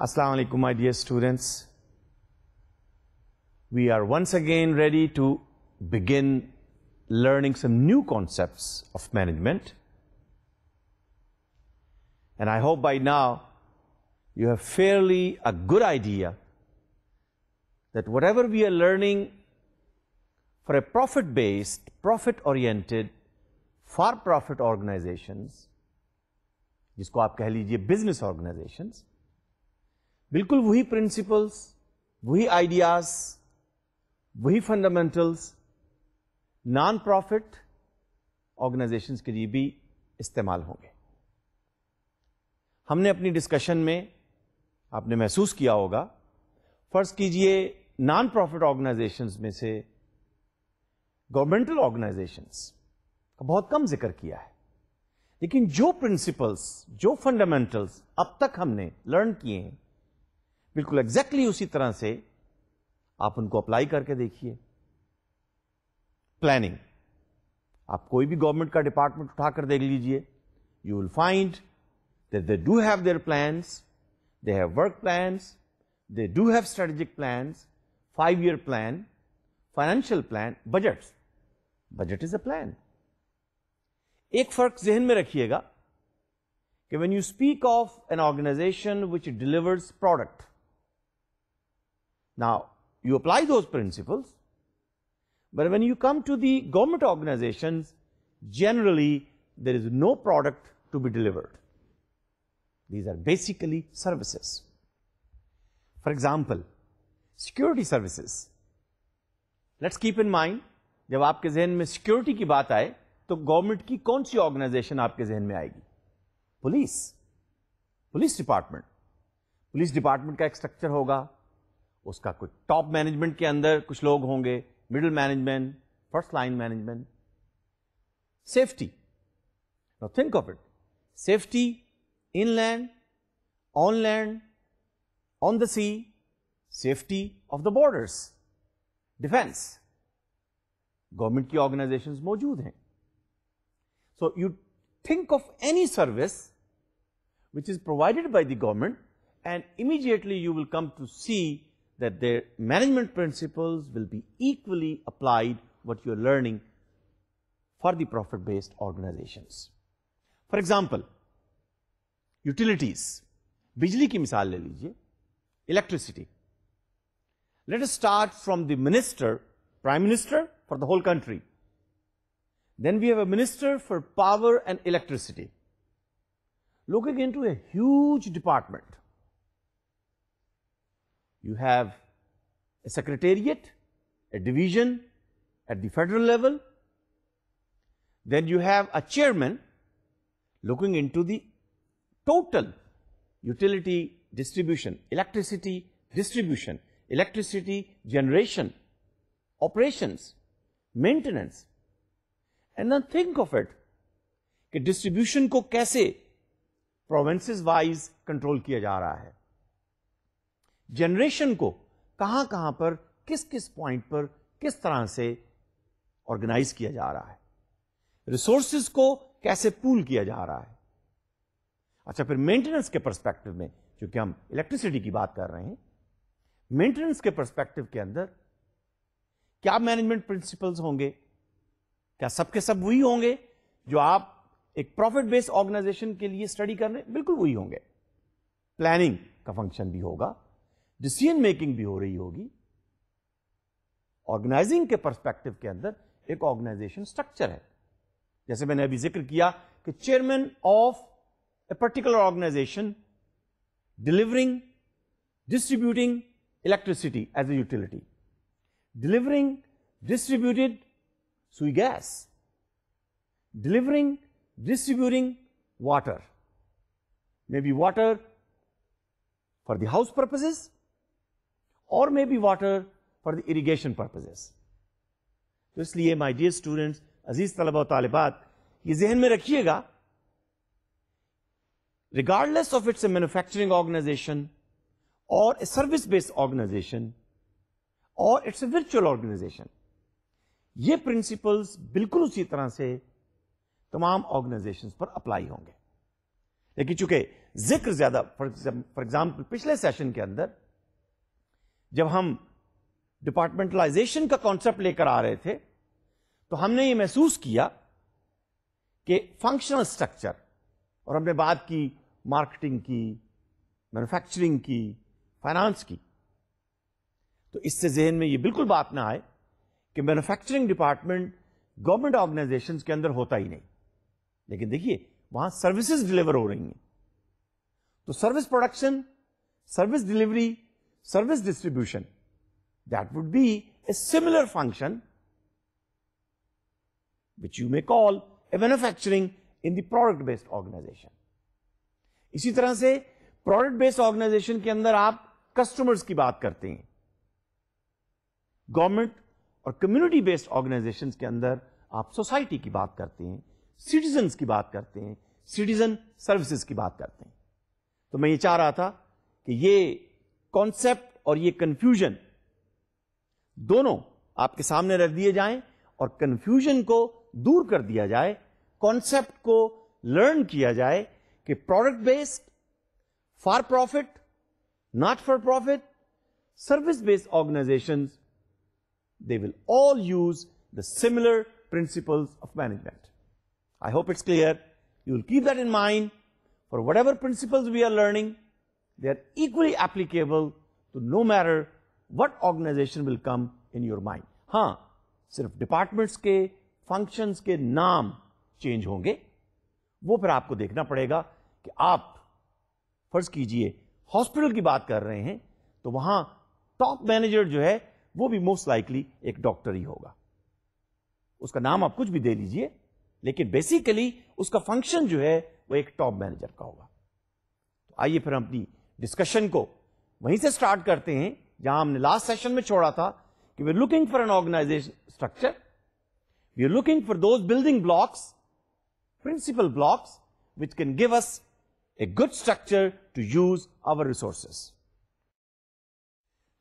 Assalamu alaikum my dear students. We are once again ready to begin learning some new concepts of management. And I hope by now you have fairly a good idea that whatever we are learning for a profit-based, profit-oriented, for-profit organizations, जिसको आप कह लीजिए business organizations, बिल्कुल वही principles वही ideas वही fundamentals non profit organisation के लिए भी इस्तेमाल होंगे हमने अपनी डिस्कशन में आपने महसूस किया होगा फर्ज कीजिए नॉन प्रॉफिट ऑर्गेनाइजेशंस में से गवर्नमेंटल ऑर्गेनाइजेशंस का बहुत कम जिक्र किया है लेकिन जो प्रिंसिपल्स जो फंडामेंटल्स अब तक हमने लर्न किए हैं बिल्कुल एग्जैक्टली उसी तरह से आप उनको अप्लाई करके देखिए प्लानिंग आप कोई भी गवर्नमेंट का डिपार्टमेंट उठाकर देख लीजिए you will find that they do have their plans, they have work plans, they do have strategic plans, five-year plan, financial plan, budgets. Budget is a plan. एक फर्क जहन में रखिएगा कि when you speak of an organization which delivers product, Now, you apply those principles, but when you come to the government organizations, generally there is no product to be delivered. These are basically services. For example, security services. Let's keep in mind, جب آپ کے ذہن میں जहन کی بات آئے تو گورنمنٹ کی کون سی آرگنائزیشن آپ کے ذہن میں آئے گی police police department police department کا ایک اسٹرکچر ہوگا उसका कुछ टॉप मैनेजमेंट के अंदर कुछ लोग होंगे middle management first line management safety now think of it safety in land on land on the sea safety of the borders defence government की ऑर्गेनाइजेशन मौजूद हैं so you think of any service which is provided by the government and immediately you will come to see that their management principles will be equally applied what you're learning for the profit-based organizations. For example, utilities, बिजली की electricity. Let us start from the minister, prime minister for the whole country. Then we have a minister for power and electricity. Looking into a huge department you have a secretariat, a division at the federal level. Then you have a chairman looking into the total utility distribution, electricity distribution, electricity generation, operations, maintenance. And then think of it the distribution को कैसे provinces wise control generation को कहां कहां पर किस किस point पर किस तरह से ऑर्गेनाइज किया जा रहा है रिसोर्सेज को कैसे पूल किया जा रहा है अच्छा फिर मेंटेनेंस के परस्पेक्टिव में क्योंकि हम इलेक्ट्रिसिटी की बात कर रहे हैं मेंटेनेंस के परस्पेक्टिव के अंदर क्या मैनेजमेंट प्रिंसिपल्स होंगे क्या सबके सब वही होंगे जो आप एक प्रॉफिट बेस्ड ऑर्गेनाइजेशन के लिए स्टडी कर रहे हैं बिल्कुल वही होंगे प्लानिंग का फंक्शन भी होगा डिसीजन मेकिंग भी हो रही होगी ऑर्गेनाइजिंग के परस्पेक्टिव के अंदर एक ऑर्गेनाइजेशन स्ट्रक्चर है जैसे मैंने अभी जिक्र किया कि chairman of a particular organization delivering distributing electricity as a utility delivering distributed Sui gas delivering distributing water maybe water for the house purposes or maybe water for the irrigation purposes. तो इसलिए my dear students, अजीज तलबा तालिबात ये जहन में रखिएगा regardless of it's a manufacturing organization or a service-based organization or it's a virtual organization. ये principles बिल्कुल उसी तरह से तमाम ऑर्गेनाइजेशंस पर अप्लाई होंगे लेकिन चूंकि जिक्र ज्यादा फॉर एग्जाम्पल पिछले सेशन के अंदर जब हम डिपार्टमेंटलाइजेशन का कॉन्सेप्ट लेकर आ रहे थे तो हमने ये महसूस किया कि फंक्शनल स्ट्रक्चर और हमने बात की मार्केटिंग की मैन्युफैक्चरिंग की फाइनेंस की तो इससे जहन में ये बिल्कुल बात ना आए कि मैन्युफैक्चरिंग डिपार्टमेंट गवर्नमेंट ऑर्गेनाइजेशन के अंदर होता ही नहीं लेकिन देखिए वहां सर्विसेज डिलीवर हो रही हैं तो service production service delivery service distribution. That would be a similar function which you may call a manufacturing in the product based organization. इसी तरह से प्रोडक्ट बेस्ड ऑर्गेनाइजेशन के अंदर आप कस्टमर्स की बात करते हैं गवर्नमेंट और कम्युनिटी बेस्ड ऑर्गेनाइजेशंस के अंदर आप सोसाइटी की बात करते हैं सिटीजन्स की बात करते हैं सिटीजन सर्विसेज की बात करते हैं तो मैं ये चाह रहा था कि ये कॉन्सेप्ट और ये कंफ्यूजन दोनों आपके सामने रख दिए जाए और कंफ्यूजन को दूर कर दिया जाए कॉन्सेप्ट को लर्न किया जाए कि product based for profit not for profit service based organization they will all use the similar principle of management I hope it's clear you will keep that in mind for whatever principle we are learning they are equally applicable to no matter what organization will come in your mind. हाँ सिर्फ departments के functions के नाम change होंगे वो फिर आपको देखना पड़ेगा कि आप फर्ज कीजिए हॉस्पिटल की बात कर रहे हैं तो वहां टॉप मैनेजर जो है वो भी मोस्ट लाइकली एक डॉक्टर ही होगा उसका नाम आप कुछ भी दे लीजिए लेकिन बेसिकली उसका फंक्शन जो है वो एक टॉप मैनेजर का होगा तो आइए फिर हम अपनी डिस्कशन को वहीं से स्टार्ट करते हैं जहां हमने लास्ट सेशन में छोड़ा था कि we looking for an organization structure we are looking for those building blocks principle blocks which can give us a good structure to use our resources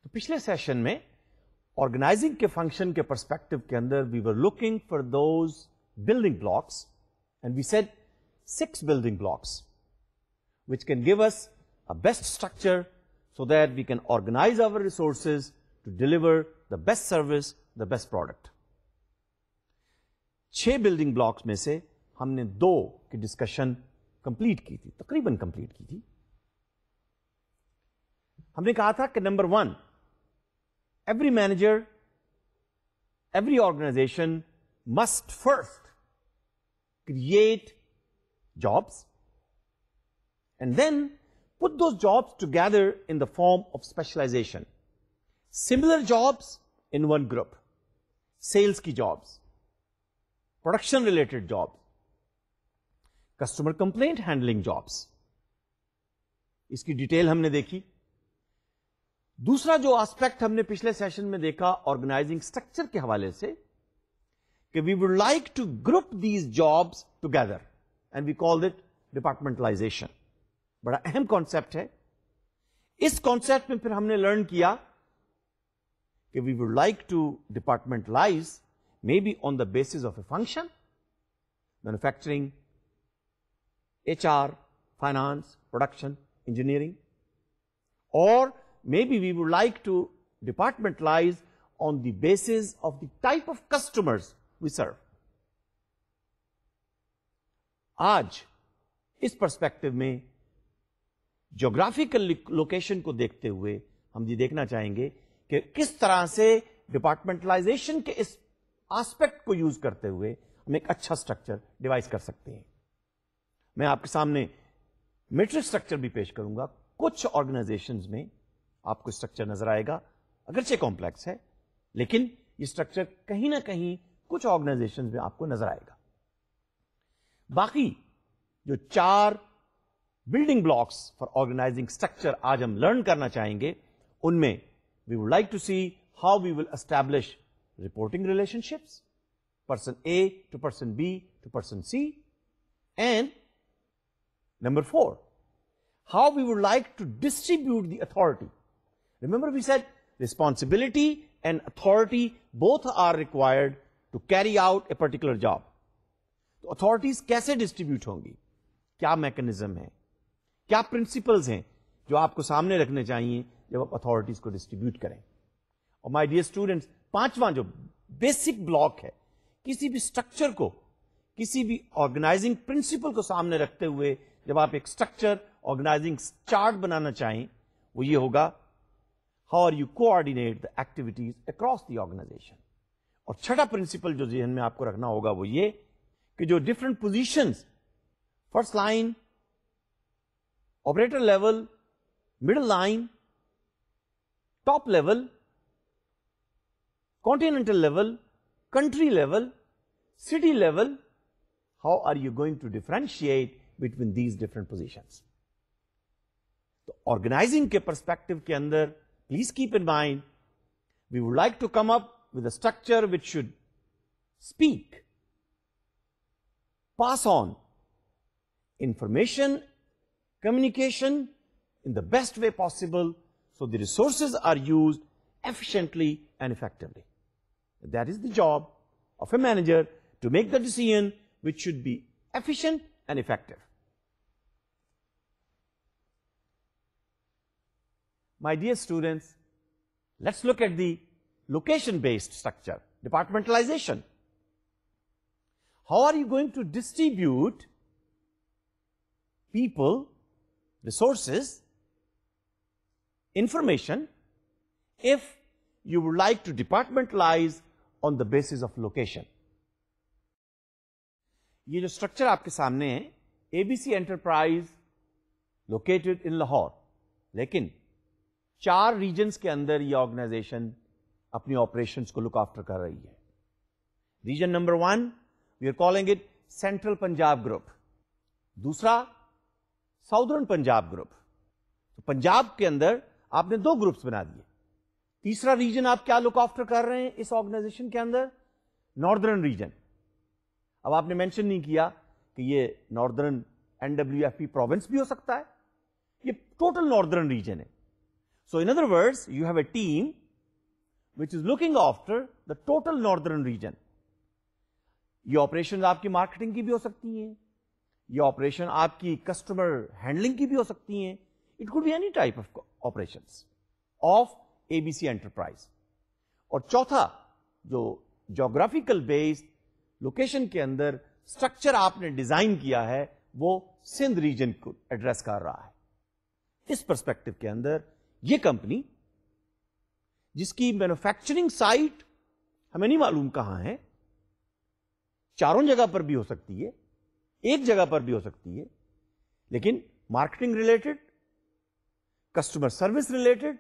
तो पिछले सेशन में ऑर्गेनाइजिंग के फंक्शन के perspective के अंदर we were looking for those building blocks and we set six building blocks which can give us a best structure so that we can organize our resources to deliver the best service, the best product. छह building blocks में से हमने दो की discussion complete की थी तकरीबन complete की थी हमने कहा था कि number one every manager, every organization must first create jobs and then put those jobs together in the form of specialization. Similar jobs in one group, sales ki jobs, production related jobs, customer complaint handling jobs. इसकी detail हमने देखी दूसरा जो aspect हमने पिछले session में देखा organising structure के हवाले से कि we would like to group these jobs together and we call it departmentalization बड़ा अहम कॉन्सेप्ट है इस कॉन्सेप्ट में फिर हमने लर्न किया कि we would like to departmentalize maybe on the basis of a function manufacturing H R finance production engineering और maybe we would like to departmentalize on the basis of the type of customers we serve. आज इस perspective में geographical location को देखते हुए हम ये देखना चाहेंगे कि किस तरह से डिपार्टमेंटलाइजेशन के इस आस्पेक्ट को यूज करते हुए हम एक अच्छा स्ट्रक्चर डिवाइस कर सकते हैं मैं आपके सामने मेट्रिक स्ट्रक्चर भी पेश करूंगा कुछ ऑर्गेनाइजेशंस में आपको स्ट्रक्चर नजर आएगा अगरचे कॉम्प्लेक्स है लेकिन ये स्ट्रक्चर कहीं ना कहीं कुछ ऑर्गेनाइजेशन में आपको नजर आएगा बाकी जो चार Building blocks for organizing structure. आज हम लर्न करना चाहेंगे उनमें we would like to see how we will establish reporting person A to person B to person C. And number four, how we would like to distribute the authority. Remember we said responsibility and authority both are required to carry out a particular job. तो authorities कैसे distribute होंगी क्या mechanism है क्या principles हैं जो आपको सामने रखने चाहिए जब आप अथॉरिटीज को डिस्ट्रीब्यूट करें और माय डियर स्टूडेंट्स पांचवा जो बेसिक ब्लॉक है किसी भी स्ट्रक्चर को किसी भी ऑर्गेनाइजिंग प्रिंसिपल को सामने रखते हुए जब आप एक स्ट्रक्चर ऑर्गेनाइजिंग चार्ट बनाना चाहें वो ये होगा how are you coordinate the activities across the organization और छठा प्रिंसिपल जो जहन में आपको रखना होगा वो ये कि जो different positions first line operator level, middle line, top level, continental level, country level, city level, how are you going to differentiate between these different positions? तो organizing के perspective के अंदर please keep in mind we would like to come up with a structure which should speak, pass on information communication in the best way possible so the resources are used efficiently and effectively. That is the job of a manager to make the decision which should be efficient and effective. My dear students, let's look at the location-based structure, departmentalization. How are you going to distribute people resources, information, if you would like to departmentalize on the basis of location. ये जो structure आपके सामने है ABC enterprise located in Lahore लेकिन चार regions के अंदर ये ऑर्गेनाइजेशन अपने ऑपरेशन को लुक आफ्टर कर रही है region number one we are calling it central Punjab group दूसरा साउदर्न पंजाब ग्रुप तो पंजाब के अंदर आपने दो ग्रुप्स बना दिए तीसरा रीजन आप क्या लुक ऑफ्टर कर रहे हैं इस ऑर्गेनाइजेशन के अंदर नॉर्दर्न रीजन अब आपने मेंशन नहीं किया कि ये northern NW F P province भी हो सकता है ये टोटल नॉर्दर्न रीजन है so in other words you have a team which is looking after the total northern region ये ऑपरेशन आपकी मार्केटिंग की भी हो सकती है ये ऑपरेशन आपकी कस्टमर हैंडलिंग की भी हो सकती हैं it could be any type of operation of ABC enterprise और चौथा जो जोग्राफिकल बेस्ड लोकेशन के अंदर स्ट्रक्चर आपने डिजाइन किया है वो सिंध रीजन को एड्रेस कर रहा है इस परस्पेक्टिव के अंदर ये कंपनी जिसकी मैन्युफैक्चरिंग साइट हमें नहीं मालूम कहां है चारों जगह पर भी हो सकती है एक जगह पर भी हो सकती है लेकिन marketing related customer service related,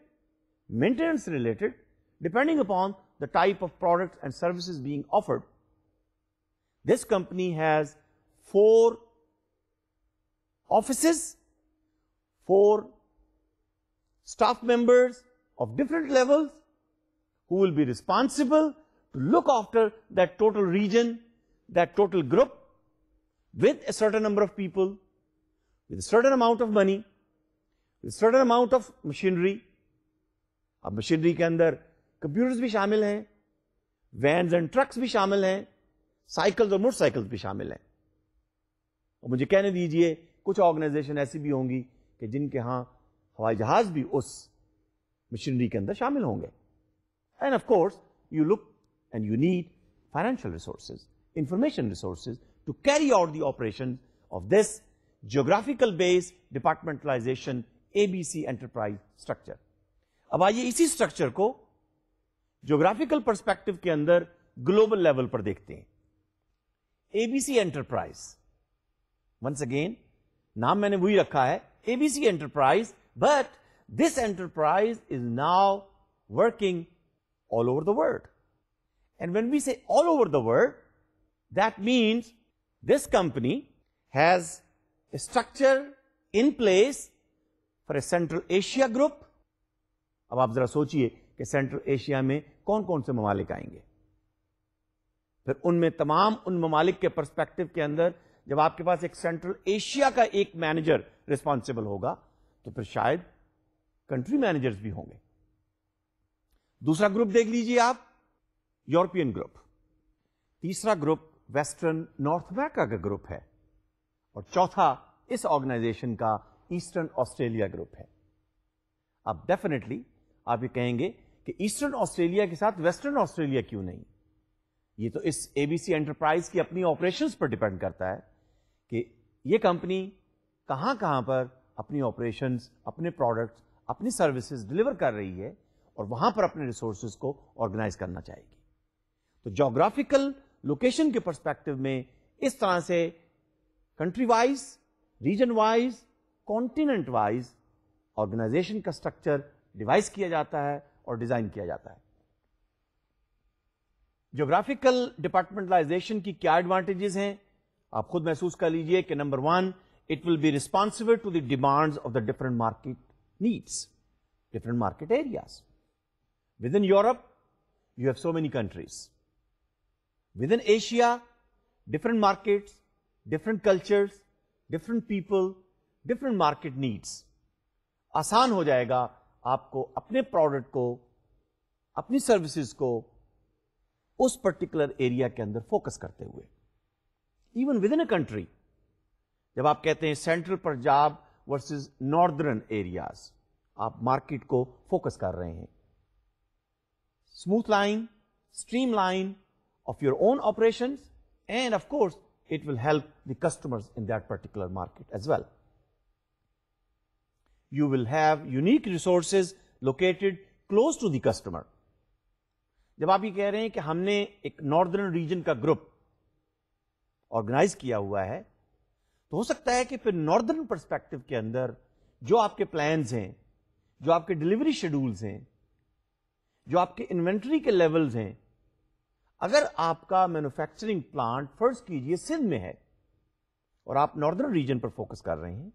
maintenance related, depending upon the type of products and services being offered. This company has four offices, four staff members of different levels who will be responsible to look after that total region, that total group with a certain number of people, with a certain amount of money, with a certain amount of machinery. अब machinery के अंदर computers भी शामिल हैं vans and trucks भी शामिल हैं cycles और मोटरसाइकिल्स भी शामिल हैं और मुझे कहने दीजिए कुछ ऑर्गेनाइजेशन ऐसी भी होंगी कि जिनके यहाँ हवाई जहाज भी उस मशीनरी के अंदर शामिल होंगे and of course you look and you need financial resources information resources to carry out the operation of this geographical based departmentalization ABC enterprise structure. अब आइए इसी structure को geographical perspective के अंदर global level पर ABC enterprise once again नाम मैंने वही रखा है ABC enterprise but this enterprise is now working all over the world. And when we say all over the world, that means This company has a structure in place for a Central Asia group. अब आप जरा सोचिए कि central Asia में कौन कौन से ममालिक आएंगे फिर उनमें तमाम उन ममालिक के परस्पेक्टिव के अंदर जब आपके पास एक सेंट्रल एशिया का एक मैनेजर रिस्पॉन्सिबल होगा तो फिर शायद कंट्री मैनेजर्स भी होंगे दूसरा ग्रुप देख लीजिए आप यूरोपियन ग्रुप तीसरा ग्रुप वेस्टर्न नॉर्थबैक का ग्रुप है और चौथा इस ऑर्गेनाइजेशन का ईस्टर्न ऑस्ट्रेलिया ग्रुप है अब डेफिनेटली आप ये कहेंगे कि ईस्टर्न ऑस्ट्रेलिया के साथ वेस्टर्न ऑस्ट्रेलिया क्यों नहीं ये तो इस एबीसी एंटरप्राइज की अपनी ऑपरेशंस पर डिपेंड करता है कि ये कंपनी कहां कहां पर अपनी ऑपरेशंस अपने प्रोडक्ट्स अपनी सर्विसेज डिलीवर कर रही है और वहां पर अपने रिसोर्सेज को ऑर्गेनाइज करना चाहेगी तो जोग्राफिकल लोकेशन के परस्पेक्टिव में इस तरह से country wise region wise continent wise organization का स्ट्रक्चर डिवाइस किया जाता है और डिजाइन किया जाता है ज्योग्राफिकल डिपार्टमेंटलाइजेशन की क्या एडवांटेजेस हैं आप खुद महसूस कर लीजिए कि number one it will be responsible to the demands of the different market needs different market areas. Within Europe, you have so many countries. Within Asia, different markets, different cultures, different people, different market needs. आसान हो जाएगा आपको अपने product को अपनी services को उस particular area के अंदर फोकस करते हुए even within a country जब आप कहते हैं central Punjab versus northern areas आप मार्केट को फोकस कर रहे हैं smooth line streamline of your own operations and of course it will help the customers in that particular market as well. You will have unique resources located close to the customer. जब आप ये कह रहे हैं कि हमने एक northern region का ग्रुप ऑर्गेनाइज किया हुआ है तो हो सकता है कि फिर नॉर्दर्न पर्सपेक्टिव के अंदर जो आपके प्लान्स हैं जो आपके डिलीवरी शेड्यूल्स हैं जो आपके इन्वेंट्री के लेवल्स हैं अगर आपका मैन्युफैक्चरिंग प्लांट फर्ज कीजिए सिंध में है और आप नॉर्दर्न रीजन पर फोकस कर रहे हैं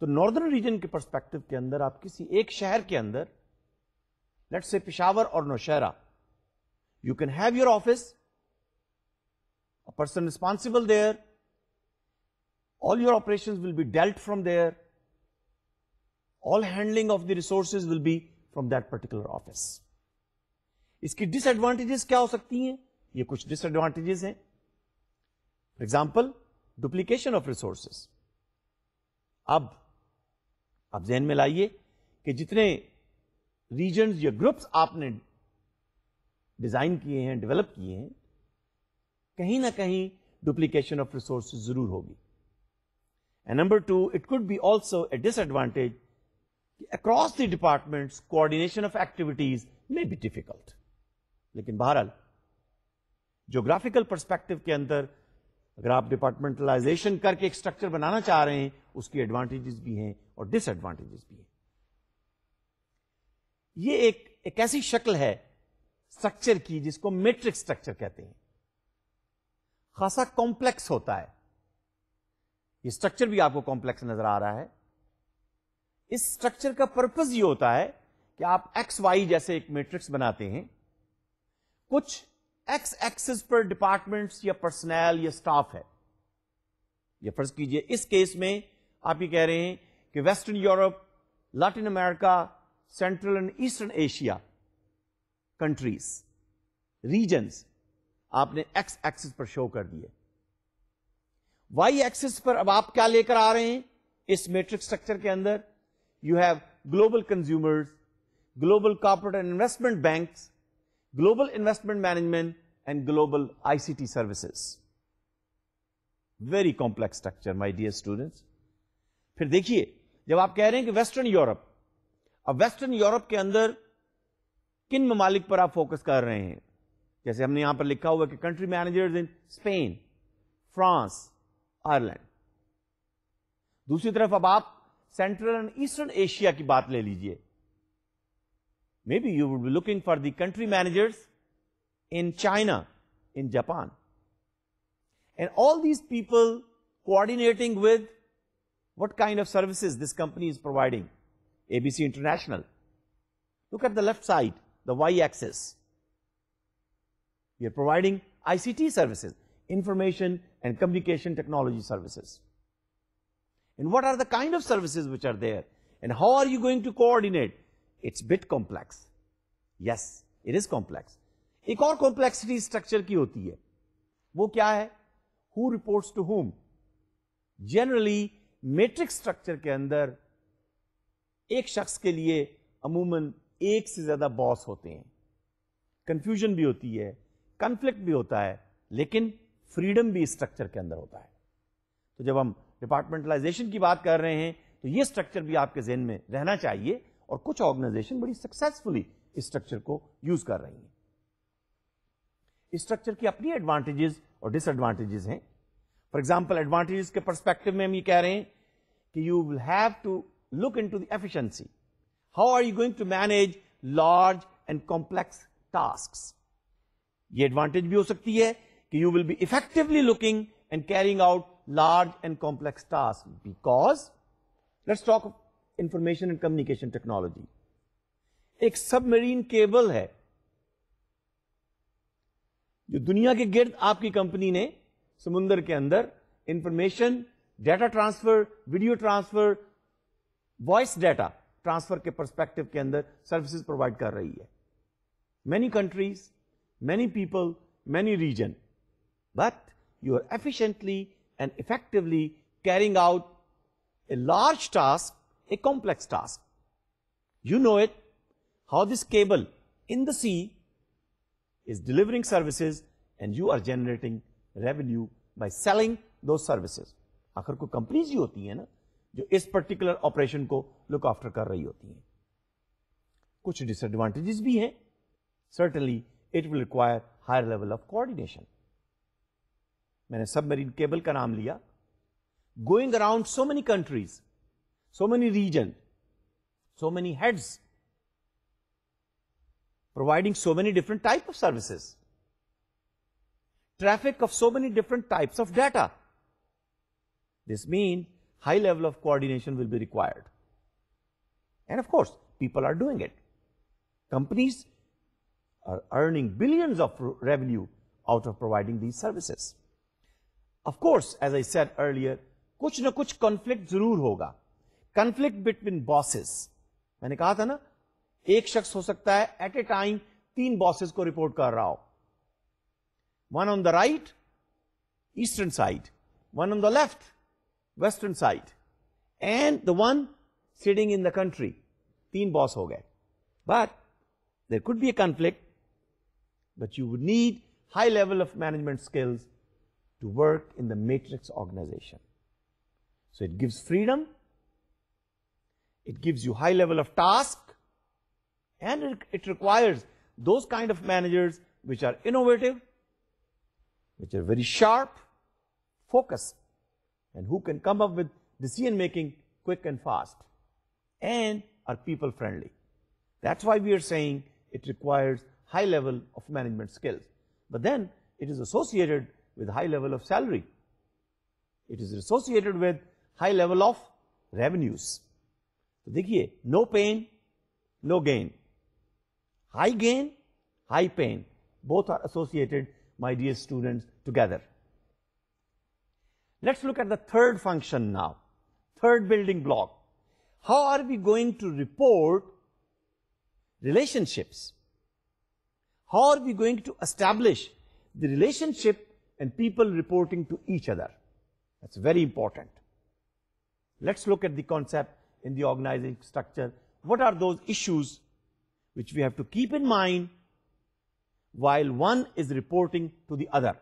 तो नॉर्दर्न रीजन के परस्पेक्टिव के अंदर आप किसी एक शहर के अंदर लेट से पिशावर और Nowshera you can have your office a person responsible there all your operations will be dealt from there all handling of the resources will be from that particular office इसकी डिसएडवांटेजेस क्या हो सकती हैं ये कुछ disadvantages हैं for example duplication of resources अब अब जहन में लाइए कि जितने रीजन या ग्रुप्स आपने डिजाइन किए हैं डेवलप किए हैं कहीं ना कहीं डुप्लीकेशन ऑफ रिसोर्स जरूर होगी and number two it could be also a disadvantage across the departments coordination of activities may be difficult लेकिन बहरहाल जोग्राफिकल परस्पेक्टिव के अंदर अगर आप डिपार्टमेंटलाइजेशन करके एक स्ट्रक्चर बनाना चाह रहे हैं उसकी एडवांटेजेस भी हैं और डिसएडवांटेजेस भी हैं ये एक, एक ऐसी शक्ल है स्ट्रक्चर की जिसको मेट्रिक स्ट्रक्चर कहते हैं खासा कॉम्प्लेक्स होता है ये स्ट्रक्चर भी आपको कॉम्प्लेक्स नजर आ रहा है इस स्ट्रक्चर का पर्पज ये होता है कि आप एक्स वाई जैसे एक मैट्रिक्स बनाते हैं कुछ एक्स एक्सिस पर डिपार्टमेंट्स या पर्सनैल या स्टाफ है ये फर्ज कीजिए इस केस में आप ये कह रहे हैं कि western Europe Latin America central and eastern Asia countries regions आपने एक्स एक्सिस पर शो कर दिए वाई एक्सिस पर अब आप क्या लेकर आ रहे हैं इस मेट्रिक स्ट्रक्चर के अंदर you have global consumers global corporate and investment banks global investment management, and global ICT services. Very complex structure, my dear students. फिर देखिए जब आप कह रहे हैं कि वेस्टर्न यूरोप अब वेस्टर्न यूरोप के अंदर किन ममालिक पर आप फोकस कर रहे हैं जैसे हमने यहां पर लिखा हुआ कि country managers in Spain France Ireland दूसरी तरफ अब आप सेंट्रल एंड ईस्टर्न एशिया की बात ले लीजिए Maybe you would be looking for the country managers in China, in Japan. And all these people coordinating with what kind of services this company is providing. ABC International. Look at the left side, the y-axis. We are providing ICT services, information and communication technology services. And what are the kind of services which are there? And how are you going to coordinate? It's bit complex yes it is complex एक और complexity structure की होती है वो क्या है who reports to whom generally matrix structure के अंदर एक शख्स के लिए अमूमन एक से ज्यादा बॉस होते हैं कंफ्यूजन भी होती है कॉन्फ्लिक्ट भी होता है लेकिन फ्रीडम भी स्ट्रक्चर के अंदर होता है तो जब हम डिपार्टमेंटलाइजेशन की बात कर रहे हैं तो यह स्ट्रक्चर भी आपके जहन में रहना चाहिए और कुछ ऑर्गेनाइजेशन बड़ी सक्सेसफुली इस स्ट्रक्चर को यूज कर रही हैं इस स्ट्रक्चर की अपनी एडवांटेजेस और डिसएडवांटेजेस हैं फॉर एग्जाम्पल एडवांटेजेस के परस्पेक्टिव में हम ये कह रहे हैं कि you will have to look in into the how are you going to manage large and complex task ये एडवांटेज भी हो सकती है कि you will be effectively looking and carrying out large and complex tasks because let's talk information and communication technology एक submarine cable है जो दुनिया के गिर्द आपकी कंपनी ने समुंदर के अंदर information data transfer video transfer voice data transfer के परस्पेक्टिव के अंदर सर्विसेज प्रोवाइड कर रही है many countries, many people, many region. But you are efficiently and effectively carrying out a large task a complex task. You know it, how this cable in the sea is delivering services and you are generating revenue by selling those services. आखिर कोई companies ही होती है ना जो इस particular operation को look after कर रही होती हैं कुछ डिसएडवांटेजेस भी हैं certainly it will require higher level of coordination मैंने सबमरीन केबल का नाम लिया going around so many countries so many regions, so many heads, providing so many different type of services, traffic of so many different types of data. This means high level of coordination will be required. And of course, people are doing it. Companies are earning billions of revenue out of providing these services. Of course, as I said earlier, कुछ न कुछ conflict जरूर होगा conflict between bosses मैंने कहा था ना एक शख्स हो सकता है एट ए टाइम तीन बॉसेस को रिपोर्ट कर रहा हो one on the right eastern side one on the left western side and the one sitting in the country तीन बॉस हो गए but there could be a conflict but you would need high level of management skills to work in the matrix organization. So it gives freedom it gives you high level of task and it requires those kind of managers which are innovative, which are very sharp, focused, and who can come up with decision making quick and fast and are people friendly. That's why we are saying it requires high level of management skills. But then it is associated with high level of salary. It is associated with high level of revenues. तो देखिए no pain no gain. High gain high pain both are associated my dear students together let's look at the third function now third building block how are we going to report relationships how are we going to establish the relationship and people reporting to each other that's very important let's look at the concept in the organizing structure. What are those issues which we have to keep in mind while one is reporting to the other?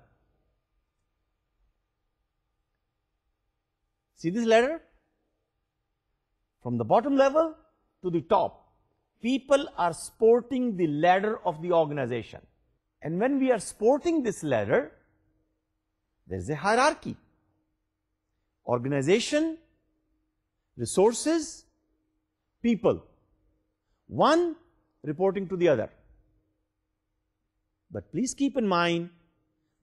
See this ladder? From the bottom level to the top, people are sporting the ladder of the organization. And when we are sporting this ladder, there is a hierarchy. Organization resources, people. One reporting to the other. But please keep in mind,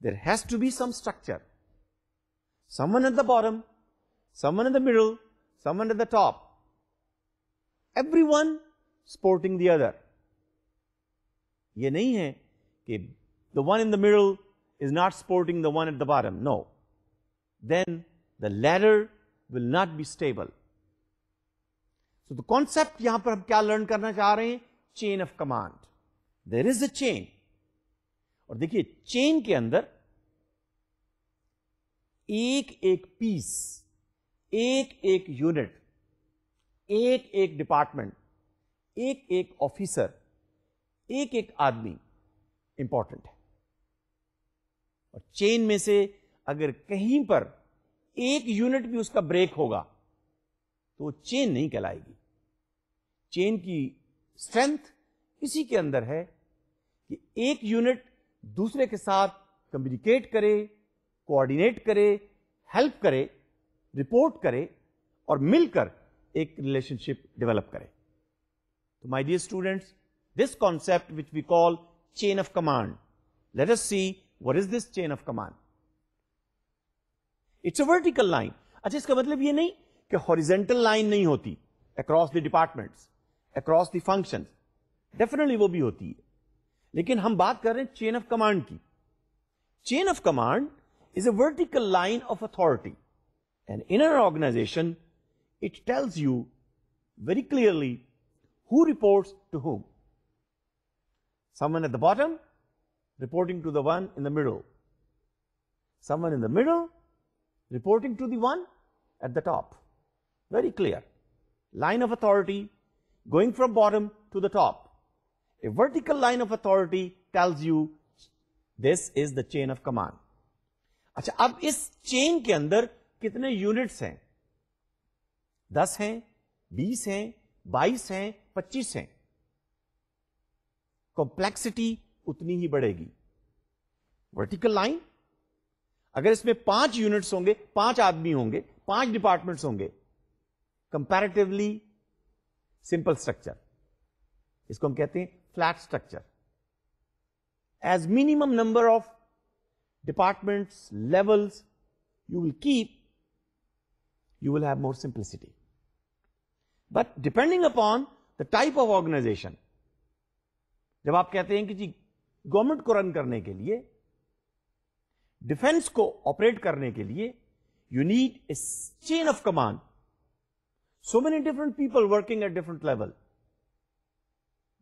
there has to be some structure. Someone at the bottom, someone in the middle, someone at the top. Everyone supporting the other. ये नहीं है कि the one in the middle is not supporting the one at the bottom. No. Then the ladder will not be stable. So the concept यहां पर हम क्या learn करना चाह रहे हैं chain of command there is a chain और देखिए चेन के अंदर एक एक पीस एक एक यूनिट एक एक डिपार्टमेंट एक एक ऑफिसर एक एक आदमी इंपॉर्टेंट है और चेन में से अगर कहीं पर एक यूनिट भी उसका ब्रेक होगा तो वो चेन नहीं कहलाएगी चेन की स्ट्रेंथ इसी के अंदर है कि एक यूनिट दूसरे के साथ कम्युनिकेट करे कोऑर्डिनेट करे हेल्प करे रिपोर्ट करे और मिलकर एक रिलेशनशिप डेवलप करे तो my dear students this concept which we call chain of command let us see what is this chain of command it's a vertical line अच्छा इसका मतलब ये नहीं कि हॉरिजेंटल लाइन नहीं होती across the departments across the function definitely वो भी होती है लेकिन हम बात कर रहे हैं चेन ऑफ कमांड की chain of command is a vertical line of authority and in an organization it tells you very clearly who reports to whom someone at the bottom reporting to the one in the middle someone in the middle reporting to the one at the top Very clear. Line of authority going from bottom to the top. A vertical line of authority tells you this is the chain of command. अच्छा अब इस chain के अंदर कितने units हैं दस हैं बीस हैं बाईस हैं पच्चीस हैं कॉम्प्लेक्सिटी उतनी ही बढ़ेगी वर्टिकल लाइन अगर इसमें पांच यूनिट्स होंगे पांच आदमी होंगे पांच डिपार्टमेंट्स होंगे कंपैरेटिवली सिंपल स्ट्रक्चर इसको हम कहते हैं flat structure as minimum number of departments, levels you will keep, you will have more simplicity. But depending upon the type of organization, जब आप कहते हैं कि जी गवर्नमेंट को रन करने के लिए डिफेंस को ऑपरेट करने के लिए you need a chain of command So many different people working at different level.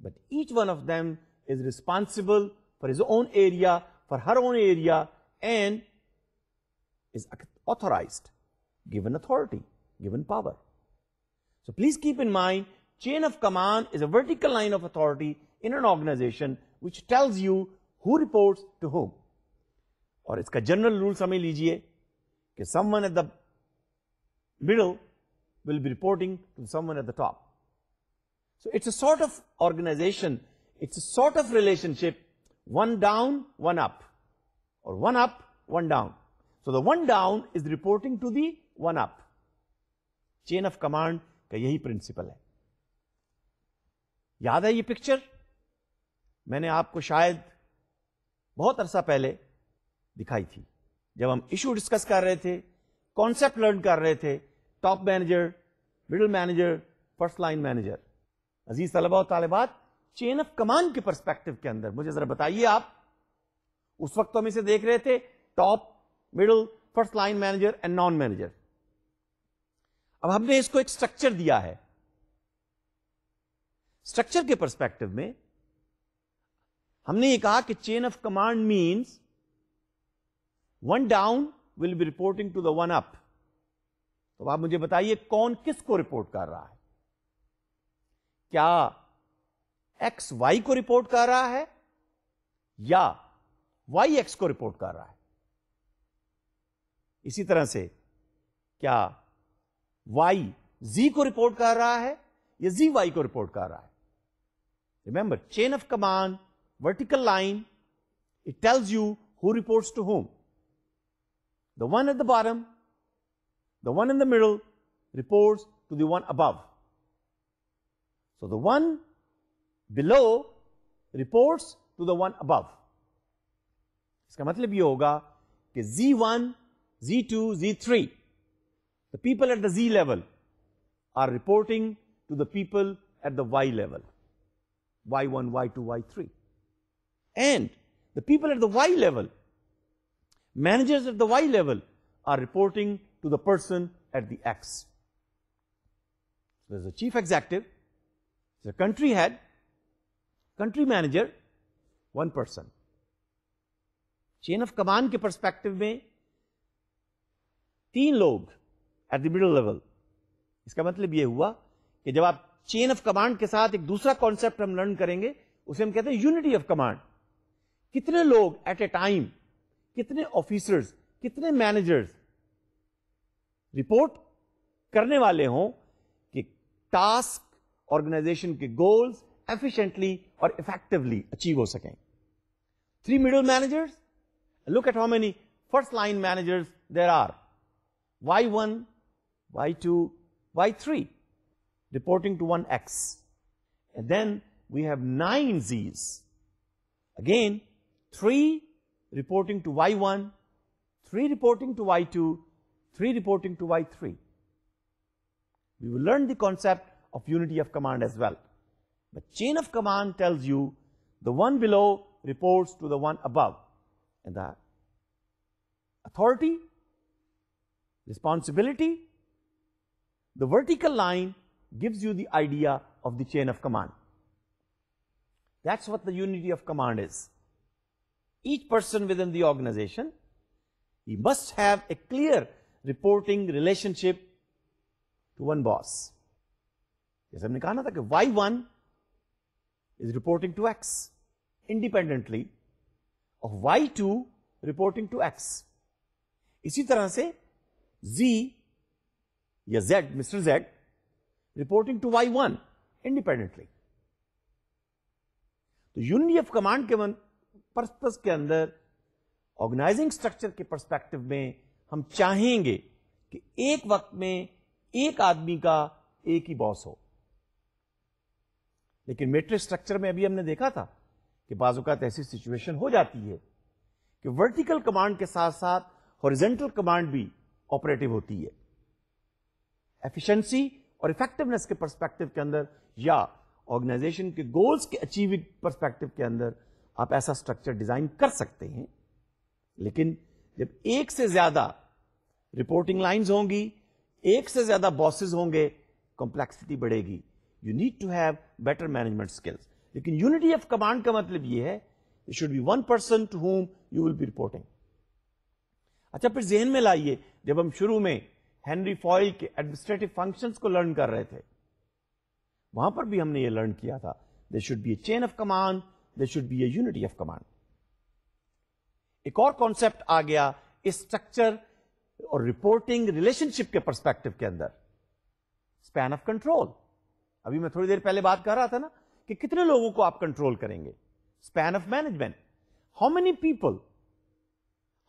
But each one of them is responsible for his own area, for her own area, and is authorized, given authority, given power. So please keep in mind, chain of command is a vertical line of authority in an organization which tells you who reports to whom. और इसका general rule समझ लीजिए कि someone at the middle will be reporting to someone at the top. So it's a sort of organization, it's a sort of relationship, one down, one up, or one up, one down. So the one down is reporting to the one up. Chain of command ka yahi principle hai. Yaad hai ये picture? मैंने aapko shayad बहुत arsa pehle dikhai thi. जब हम issue discuss कर रहे थे concept learn कर रहे थे top manager middle manager first line manager अजीज तलबा और तालिबात चेन ऑफ कमांड के परस्पेक्टिव के अंदर मुझे जरा बताइए आप उस वक्त हम इसे देख रहे थे top middle first line manager and non manager अब हमने इसको एक स्ट्रक्चर दिया है स्ट्रक्चर के परस्पेक्टिव में हमने ये कहा कि chain of command means one down will be reporting to the one up तो आप मुझे बताइए कौन किसको रिपोर्ट कर रहा है क्या एक्स वाई को रिपोर्ट कर रहा है या वाई एक्स को रिपोर्ट कर रहा है इसी तरह से क्या वाई जी को रिपोर्ट कर रहा है या जी वाई को रिपोर्ट कर रहा है remember chain of command vertical line it tells you who reports to whom the one at the bottom The one in the middle reports to the one above. So the one below reports to the one above. इसका मतलब ये होगा कि Z1, Z2, Z3, the people at the Z level are reporting to the people at the Y level, Y1, Y2, Y3. And the people at the Y level, managers at the Y level are reporting to the person at the X. So there's a chief executive, there's a country head, country manager, one person. Chain of command के perspective में तीन लोग at the middle level इसका मतलब यह हुआ कि जब आप चेन ऑफ कमांड के साथ एक दूसरा कॉन्सेप्ट हम लर्न करेंगे उसे हम कहते हैं यूनिटी ऑफ कमांड कितने लोग एट ए टाइम कितने ऑफिसर्स कितने मैनेजर्स रिपोर्ट करने वाले हों कि टास्क ऑर्गेनाइजेशन के गोल्स एफिशिएंटली और इफेक्टिवली अचीव हो सकें three middle managers look at how many first line managers there are Y one Y two Y three reporting to one X and then we have nine Zs again three reporting to Y one three reporting to Y two 3 reporting to Y3. We will learn the concept of unity of command as well. The chain of command tells you the one below reports to the one above and the authority, responsibility, the vertical line gives you the idea of the chain of command. That's what the unity of command is. Each person within the organization, he must have a clear reporting relationship to one boss जैसे हमने कहा ना था कि Y one is reporting to X independently और Y two reporting to X इसी तरह से z या z mister z reporting to Y one independently तो यूनिटी ऑफ कमांड के पर्पस के अंदर ऑर्गेनाइजिंग स्ट्रक्चर के परस्पेक्टिव में हम चाहेंगे कि एक वक्त में एक आदमी का एक ही बॉस हो लेकिन मेट्रिक स्ट्रक्चर में अभी हमने देखा था कि बाजुकात ऐसी सिचुएशन हो जाती है कि वर्टिकल कमांड के साथ साथ हॉरिजेंटल कमांड भी ऑपरेटिव होती है एफिशिएंसी और इफेक्टिवनेस के पर्सपेक्टिव के अंदर या ऑर्गेनाइजेशन के गोल्स के अचीविंग पर्सपेक्टिव के अंदर आप ऐसा स्ट्रक्चर डिजाइन कर सकते हैं लेकिन जब एक से ज्यादा रिपोर्टिंग लाइंस होंगी एक से ज्यादा बॉसेस होंगे कॉम्प्लेक्सिटी बढ़ेगी you need to have better management skills लेकिन यूनिटी ऑफ कमांड का मतलब यह है it should be one person to whom you will be reporting अच्छा फिर जहन में लाइए जब हम शुरू में हेनरी फॉयल के एडमिनिस्ट्रेटिव फंक्शंस को लर्न कर रहे थे वहां पर भी हमने ये लर्न किया था they should be a chain of command they should be a unity of command एक और कॉन्सेप्ट आ गया स्ट्रक्चर और रिपोर्टिंग रिलेशनशिप के परस्पेक्टिव के अंदर स्पैन ऑफ कंट्रोल अभी मैं थोड़ी देर पहले बात कर रहा था ना कि कितने लोगों को आप कंट्रोल करेंगे span of management how many people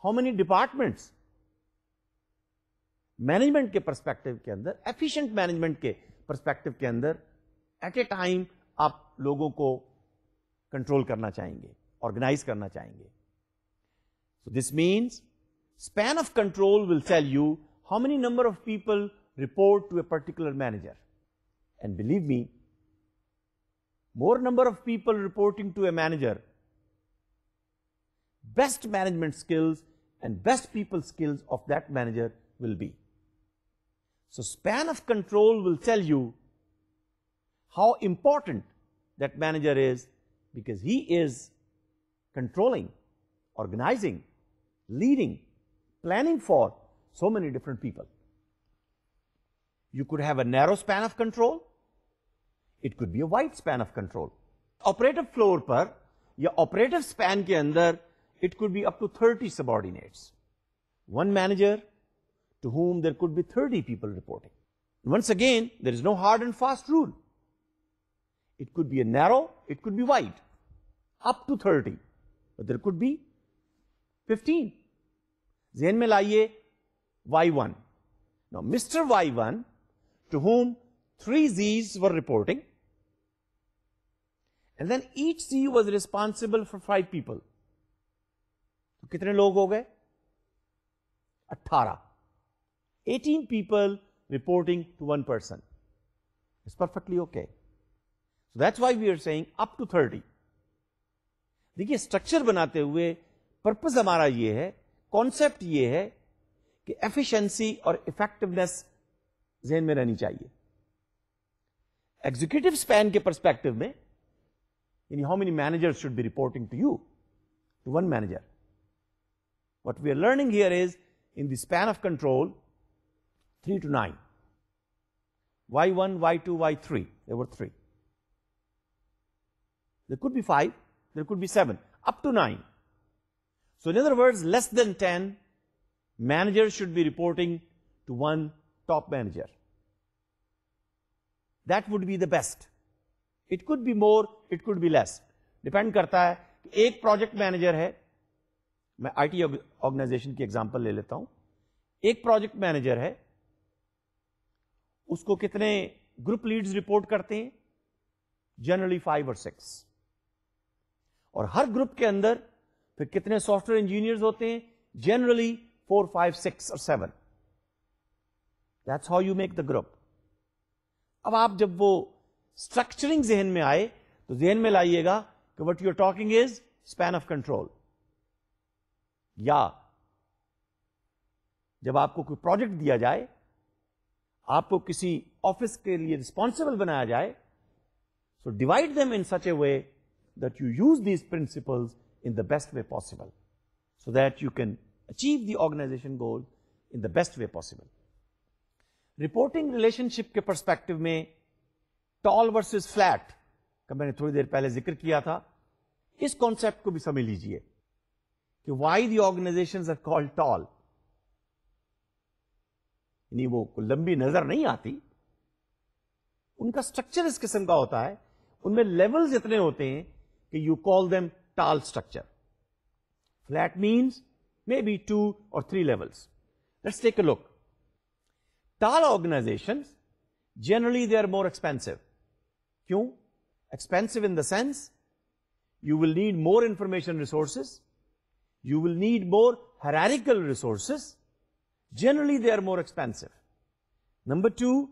how many departments management के परस्पेक्टिव के अंदर एफिशिएंट मैनेजमेंट के परस्पेक्टिव के अंदर एट ए टाइम आप लोगों को कंट्रोल करना चाहेंगे ऑर्गेनाइज करना चाहेंगे So this means span of control will tell you how many number of people report to a particular manager. And believe me, more number of people reporting to a manager, best management skills and best people skills of that manager will be. So span of control will tell you how important that manager is because he is controlling, organizing, leading, planning for so many different people. You could have a narrow span of control. It could be a wide span of control. Operative floor per, या operative span के अंदर it could be up to 30 subordinates. One manager to whom there could be 30 people reporting. Once again, there is no hard and fast rule. It could be a narrow, it could be wide, up to 30. But there could be 15 जेन में लाइए Y one now mr y1 to whom three z's were reporting and then each z was responsible for five people तो कितने लोग हो गए 18 18 people reporting to one person it's perfectly okay so that's why we are saying up to 30 देखिए structure बनाते हुए purpose हमारा ये है कॉन्सेप्ट ये है कि एफिशिएंसी और इफेक्टिवनेस जहन में रहनी चाहिए एग्जीक्यूटिव स्पैन के परस्पेक्टिव में यानी how many manager should be reporting to you to one manager what we are learning here is in the span of control 3 to 9 y1 y2 y3 there were 3 there could be 5 there could be 7 up to 9 So in other words, less than 10, managers should be reporting to one top manager. That would be the best. It could be more, it could be less. Depend करता है कि एक project manager है मैं IT organisation की example ले लेता हूं एक प्रोजेक्ट मैनेजर है उसको कितने ग्रुप लीड्स रिपोर्ट करते हैं जनरली फाइव और सिक्स اور ہر گروپ کے اندر फिर कितने सॉफ्टवेयर इंजीनियर्स होते हैं जनरली फोर फाइव सिक्स और seven that's how you make the group अब आप जब वो स्ट्रक्चरिंग जहन में आए तो जहन में लाइएगा कि what your talking is span of control या जब आपको कोई प्रोजेक्ट दिया जाए आपको किसी ऑफिस के लिए रिस्पॉन्सिबल बनाया जाए so divide them in such a way that you use these principles in the best way possible so that you can achieve the organization goal in the best way possible. Reporting relationship के perspective में tall versus flat का मैंने थोड़ी देर पहले जिक्र किया था इस कॉन्सेप्ट को भी समझ लीजिए कि why the organization are called tall यानी वो लंबी नजर नहीं आती उनका स्ट्रक्चर इस किस्म का होता है उनमें लेवल्स इतने होते हैं कि you call them tall structure. That means maybe two or three levels. Let's take a look. Tall organizations, generally they are more expensive. Why? Expensive in the sense, you will need more information resources, you will need more hierarchical resources. Generally they are more expensive. Number two,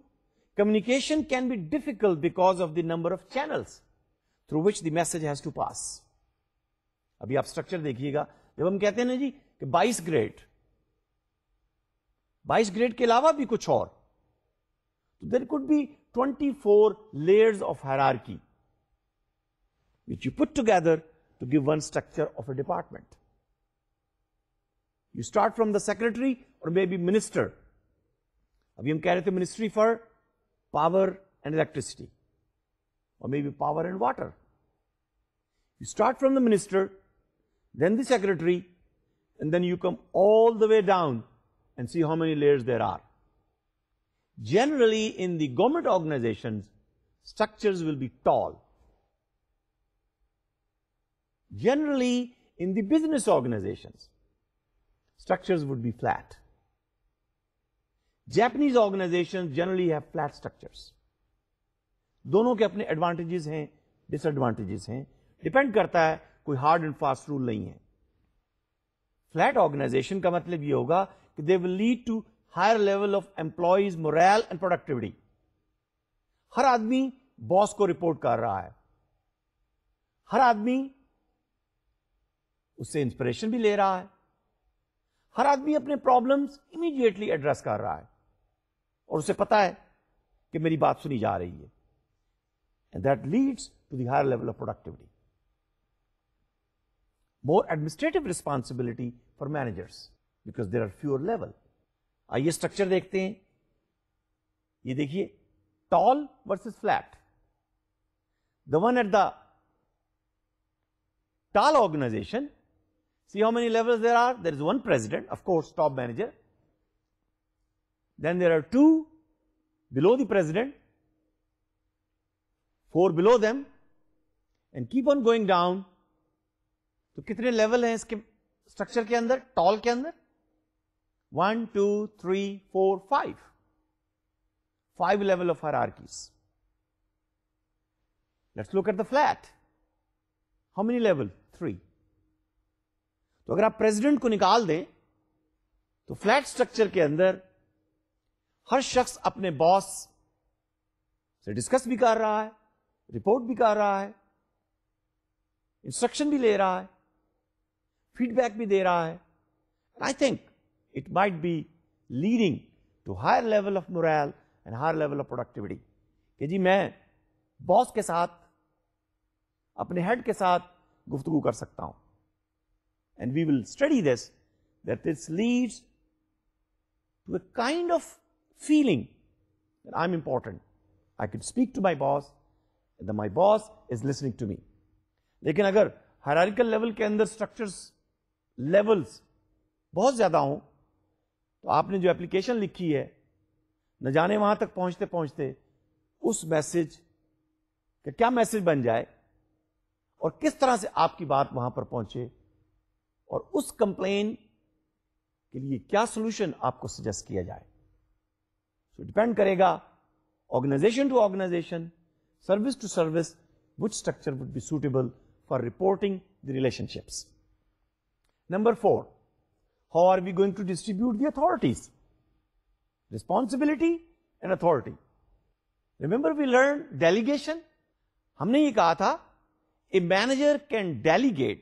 communication can be difficult because of the number of channels through which the message has to pass. अभी आप structure देखिएगा जब हम कहते हैं ना जी कि 22 grade 22 grade के अलावा भी कुछ और तो there could be 24 layers of hierarchy which you put together to give one structure of a department. You start from the secretary or maybe minister. अभी हम कह रहे थे ministry for power and electricity और maybe power and water you start from the minister then the secretary, and then you come all the way down and see how many layers there are. Generally, in the government organizations, structures will be tall. Generally, in the business organizations, structures would be flat. Japanese organizations generally have flat structures. दोनों के अपने advantages हैं disadvantages हैं depend करता है कोई hard and fast rule नहीं है फ्लैट ऑर्गेनाइजेशन का मतलब ये होगा कि they will lead to higher level of employees morale and productivity हर आदमी बॉस को रिपोर्ट कर रहा है हर आदमी उससे इंस्पिरेशन भी ले रहा है हर आदमी अपने प्रॉब्लम्स इमीडिएटली एड्रेस कर रहा है और उसे पता है कि मेरी बात सुनी जा रही है and that leads to the higher level of productivity more administrative responsibility for managers because there are fewer level. आइए स्ट्रक्चर देखते हैं ये देखिए tall versus flat. the one at the tall organization, see how many levels there are. There is one president, of course, top manager. Then there are two below the president, four below them, and keep on going down तो कितने level हैं इसके structure के अंदर tall के अंदर one two three four five five level of hierarchies let's look at the flat how many level three तो अगर आप प्रेसिडेंट को निकाल दें तो फ्लैट स्ट्रक्चर के अंदर हर शख्स अपने बॉस से डिस्कस भी कर रहा है रिपोर्ट भी कर रहा है इंस्ट्रक्शन भी ले रहा है फीडबैक भी दे रहा है I think it might be leading to higher level of morale and higher level of productivity कि जी मैं बॉस के साथ अपने हेड के साथ गुफ्तगु कर सकता हूं and we will study this that this leads to a kind of feeling I am important I can speak to my boss my boss is listening to me लेकिन अगर हरारिकल लेवल के अंदर स्ट्रक्चर्स लेवल्स बहुत ज़्यादा हों तो आपने जो एप्लीकेशन लिखी है न जाने वहां तक पहुंचते पहुंचते उस मैसेज का क्या मैसेज बन जाए और किस तरह से आपकी बात वहां पर पहुंचे और उस कंप्लेन के लिए क्या सोल्यूशन आपको सजेस्ट किया जाए सो डिपेंड करेगा organization to organization service to service which structure would be suitable for reporting the relationships. Number four, how are we going to distribute the authorities? Responsibility and authority. Remember we learned delegation? हमने ये कहा था a manager can delegate,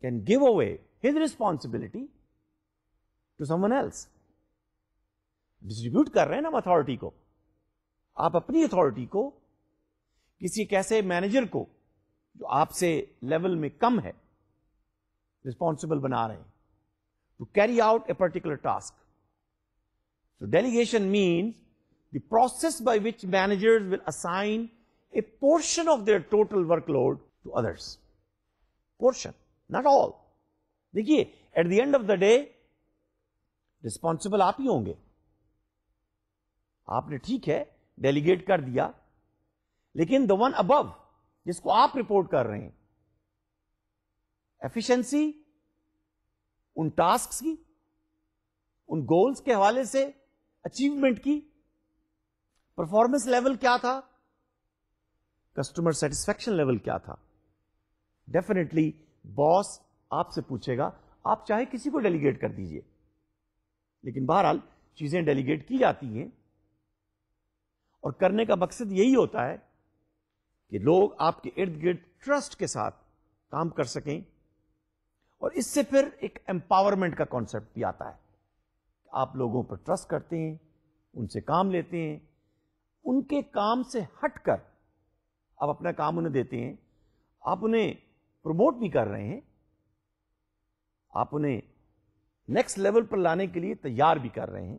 can give away his responsibility to someone else. Distribute कर रहे हैं ना हम authority को आप अपनी अथॉरिटी को किसी एक ऐसे मैनेजर को जो आपसे लेवल में कम है रिस्पॉन्सिबल बना रहे हैं to carry out a particular task so delegation means the process by which managers will assign a portion of their total workload to others portion not all देखिए at the end of the day responsible आप ही होंगे आपने ठीक है delegate कर दिया लेकिन द वन अबव जिसको आप रिपोर्ट कर रहे हैं एफिशिएंसी उन टास्क की उन गोल्स के हवाले से अचीवमेंट की परफॉर्मेंस लेवल क्या था कस्टमर सेटिस्फेक्शन लेवल क्या था डेफिनेटली बॉस आपसे पूछेगा आप चाहे किसी को डेलीगेट कर दीजिए लेकिन बहरहाल चीजें डेलीगेट की जाती हैं और करने का मकसद यही होता है कि लोग आपके इर्द गिर्द ट्रस्ट के साथ काम कर सकें और इससे फिर एक एम्पावरमेंट का कॉन्सेप्ट भी आता है आप लोगों पर ट्रस्ट करते हैं उनसे काम लेते हैं उनके काम से हटकर आप अपना काम उन्हें देते हैं आप उन्हें प्रमोट भी कर रहे हैं आप उन्हें नेक्स्ट लेवल पर लाने के लिए तैयार भी कर रहे हैं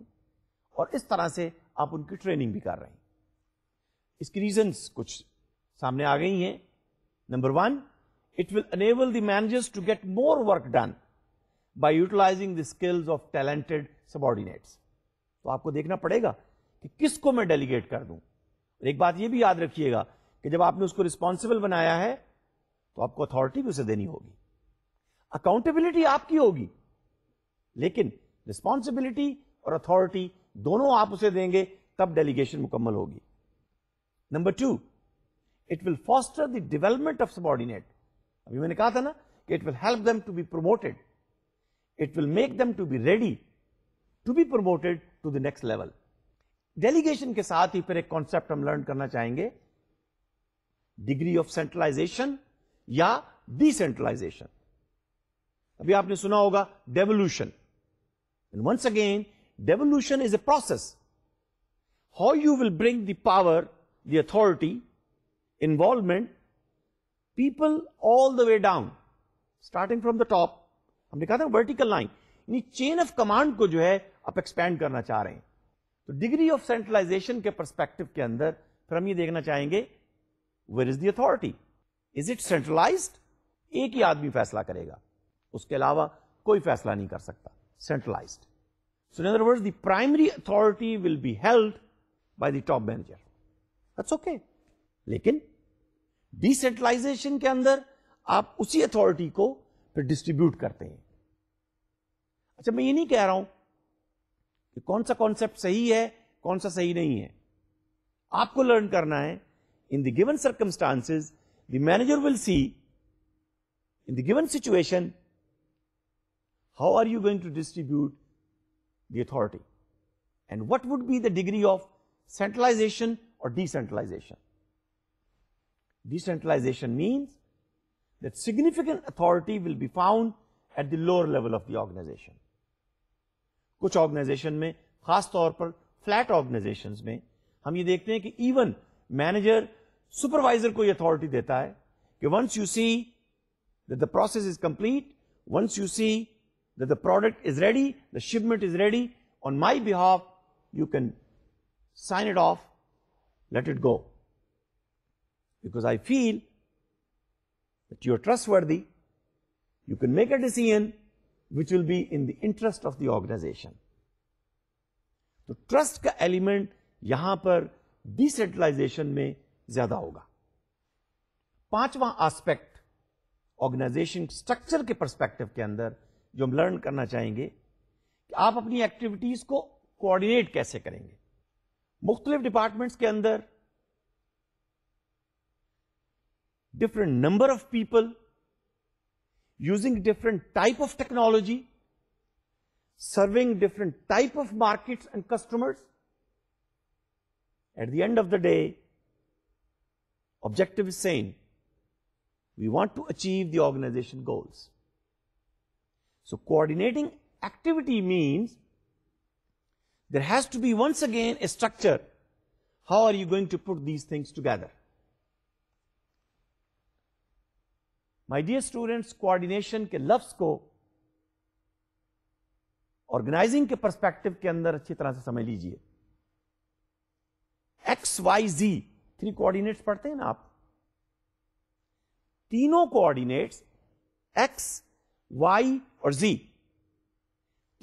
और इस तरह से आप उनकी ट्रेनिंग भी कर रहे हैं इसकी रीजंस कुछ सामने आ गई हैं number one It will enable the managers to get more work done by utilizing the skills of talented subordinates. तो आपको देखना पड़ेगा कि किसको मैं डेलीगेट कर दूं। और एक बात यह भी याद रखिएगा कि जब आपने उसको रिस्पॉन्सिबल बनाया है तो आपको अथॉरिटी भी उसे देनी होगी अकाउंटेबिलिटी आपकी होगी लेकिन रिस्पॉन्सिबिलिटी और अथॉरिटी दोनों आप उसे देंगे तब डेलीगेशन मुकम्मल होगी number two it will foster the development of subordinate अभी मैंने कहा था ना कि it will help them to be promoted it will make them to be ready to be promoted to the next level delegation के साथ ही फिर एक कॉन्सेप्ट हम लर्न करना चाहेंगे डिग्री ऑफ सेंट्रलाइजेशन या डिसेंट्रलाइजेशन अभी आपने सुना होगा devolution and once again devolution is a process how you will bring the power the authority involvement people all the way down starting from the top हमने कहा था वर्टिकल लाइन यानी chain of command को जो है आप expand करना चाह रहे हैं तो डिग्री ऑफ सेंट्रलाइजेशन के परस्पेक्टिव के अंदर फिर हम ये देखना चाहेंगे where is the authority is it centralize एक ही आदमी फैसला करेगा उसके अलावा कोई फैसला नहीं कर सकता centralize so in other words the primary authority will be held by the top manager that's okay लेकिन डिसेंट्रलाइजेशन के अंदर आप उसी अथॉरिटी को फिर डिस्ट्रीब्यूट करते हैं अच्छा मैं ये नहीं कह रहा हूं कि कौन सा कॉन्सेप्ट सही है कौन सा सही नहीं है आपको लर्न करना है in the given circumstances the manager will see in the given situation how are you going to distribute the authority and what would be the degree of centralization और decentralization Decentralization means that significant authority will be found at the lower level of the organization. कुछ organization में खास तौर पर flat organisations में हम ये देखते हैं कि इवन मैनेजर सुपरवाइजर को ये अथॉरिटी देता है कि once you see that the process is complete. Once you see that the product is ready, the shipment is ready, on my behalf, you can sign it off, let it go. because I feel that you are trustworthy, you can make a decision which will be in the interest of the organization. तो trust का element यहां पर decentralization में ज्यादा होगा पांचवा aspect organization structure के perspective के अंदर जो हम लर्न करना चाहेंगे कि आप अपनी एक्टिविटीज को कोऑर्डिनेट कैसे करेंगे मुख्तलिफ डिपार्टमेंट्स के अंदर different number of people, using different type of technology, serving different type of markets and customers. At the end of the day, objective is same. We want to achieve the organization goals. So coordinating activity means there has to be once again a structure. How are you going to put these things together? My dear students coordination के लफ्ज को organising के perspective के अंदर अच्छी तरह से समझ लीजिए X Y Z three coordinates पढ़ते हैं ना आप तीनों कोऑर्डिनेट्स एक्स वाई और जी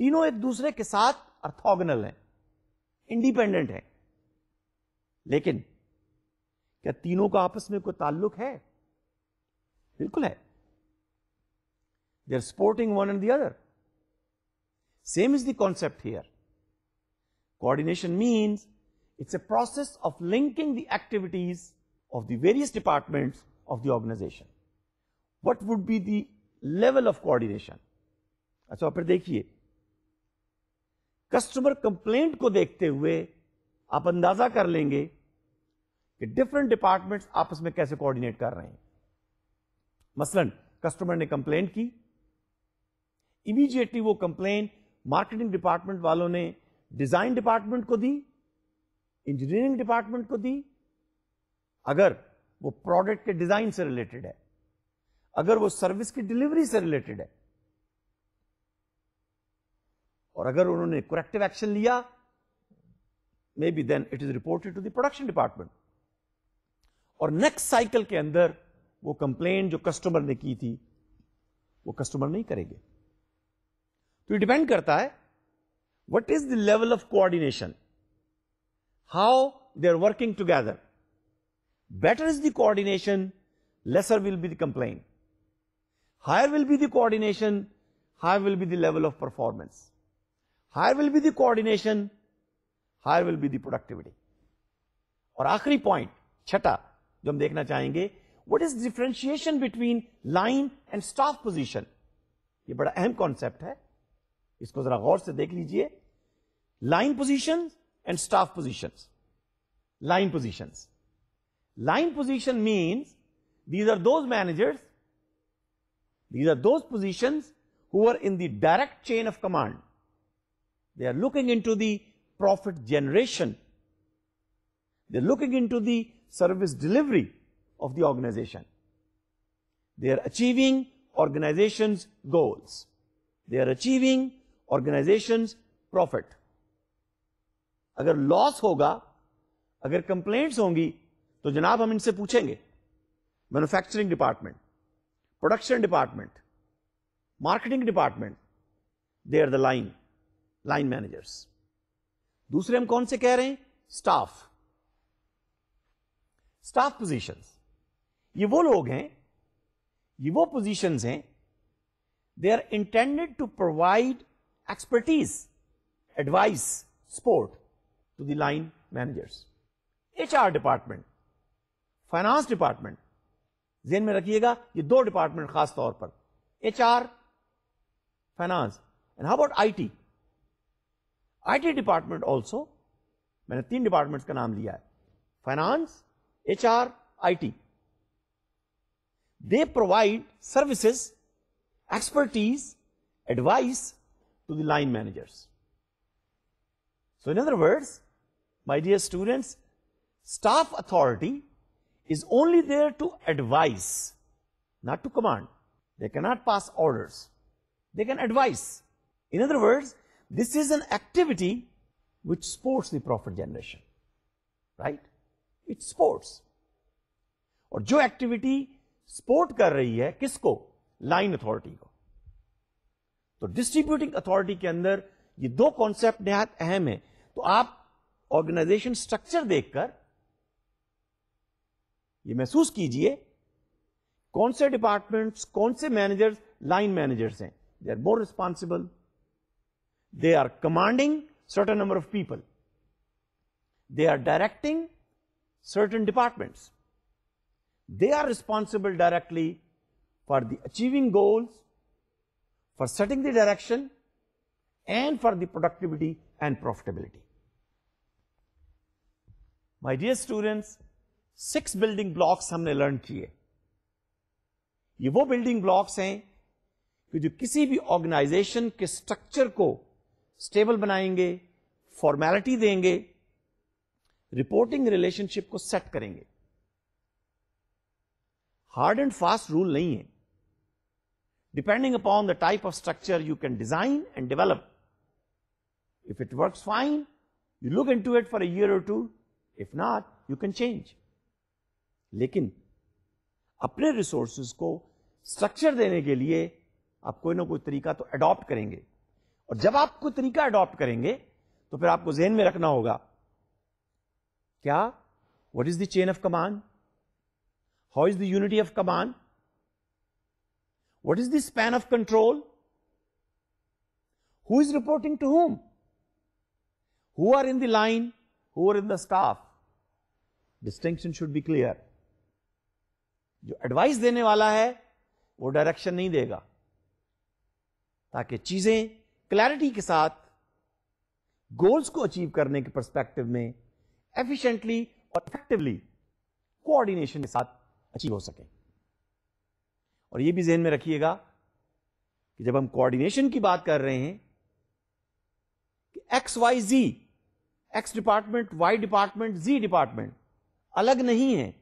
तीनों एक दूसरे के साथ अर्थोगनल हैं इंडिपेंडेंट हैं लेकिन क्या तीनों का आपस में कोई ताल्लुक है बिल्कुल है they are supporting one and the other same is the concept here coordination means it's a process of linking the activities of the various departments of the organization. What would be the level of coordination? अच्छा आप देखिए customer complaint को देखते हुए आप अंदाजा कर लेंगे कि डिफरेंट डिपार्टमेंट्स आपस में कैसे कोऑर्डिनेट कर रहे हैं मसलन कस्टमर ने कंप्लेन की इमीजिएटली वो कंप्लेन मार्केटिंग डिपार्टमेंट वालों ने डिजाइन डिपार्टमेंट को दी इंजीनियरिंग डिपार्टमेंट को दी अगर वो प्रोडक्ट के डिजाइन से रिलेटेड है अगर वो सर्विस की डिलीवरी से रिलेटेड है और अगर उन्होंने करेक्टिव एक्शन लिया maybe then it is reported to the production department और नेक्स्ट साइकिल के अंदर वो कंप्लेन जो कस्टमर ने की थी वो कस्टमर नहीं करेंगे तो डिपेंड करता है what is the level of coordination how they are working together better is the coordination lesser will be the complaint. Higher will be the coordination, higher will be the level of performance. Higher will be the coordination, higher will be the productivity. और आखिरी point छठा जो हम देखना चाहेंगे what is differentiation between line and staff position ये बड़ा अहम कॉन्सेप्ट है इसको जरा गौर से देख लीजिए line position and staff position line position line position means these are those managers these are those positions who are in the direct chain of command they are looking into the profit generation they're looking into the service delivery of the organization. They are achieving organization's goals. They are achieving organization's profit. अगर loss होगा अगर complaints होंगी तो जनाब हम इनसे पूछेंगे manufacturing department production department marketing department they are the line line managers दूसरे हम कौन से कह रहे हैं स्टाफ स्टाफ पोजीशंस ये वो लोग हैं ये वो पोजीशंस हैं they are intended to provide expertise advice support to the line managers HR department finance department जेन में रखिएगा ये दो डिपार्टमेंट खास तौर पर HR finance and how about IT IT department also मैंने तीन डिपार्टमेंट्स का नाम लिया है finance HR IT They provide services, expertise, advice to the line managers. So in other words, my dear students, staff authority is only there to advise, not to command. They cannot pass orders. They can advise. In other words, this is an activity which supports the profit generation, right? It supports. Or जो activity. Support कर रही है किसको line authority को तो distributing authority के अंदर ये दो कॉन्सेप्ट नहायत अहम है तो आप ऑर्गेनाइजेशन स्ट्रक्चर देखकर ये महसूस कीजिए कौन से डिपार्टमेंट्स कौन से मैनेजर्स लाइन मैनेजर्स हैं they are more responsible they are commanding certain number of people they are directing certain departments They are responsible directly for the achieving goals, for setting the direction, and for the productivity and profitability. My dear students, six building blocks six building blocks हमने learn building blocks वो building blocks हैं कि जो किसी भी organisation के structure को stable बनाएंगे फॉर्मेलिटी देंगे रिपोर्टिंग रिलेशनशिप को सेट करेंगे हार्ड एंड फास्ट रूल नहीं है depending upon the type of structure you can design and develop if it work fine you look in to it for year or two if not you can change लेकिन अपने resources को structure देने के लिए आप कोई ना कोई तरीका तो अडॉप्ट करेंगे और जब आप कोई तरीका अडॉप्ट करेंगे तो फिर आपको जहन में रखना होगा क्या what is the chain of command How is the unity of command? What is the span of control? Who is reporting to whom? Who are in the line? Who are in the staff? Distinction should be clear. जो advice देने वाला है वो direction नहीं देगा ताकि चीजें clarity के साथ गोल्स को अचीव करने के परस्पेक्टिव में एफिशिएंटली और इफेक्टिवली कोऑर्डिनेशन के साथ अचीव हो सके और यह भी जहन में रखिएगा कि जब हम कोऑर्डिनेशन की बात कर रहे हैं कि X Y Z X department Y department Z department अलग नहीं है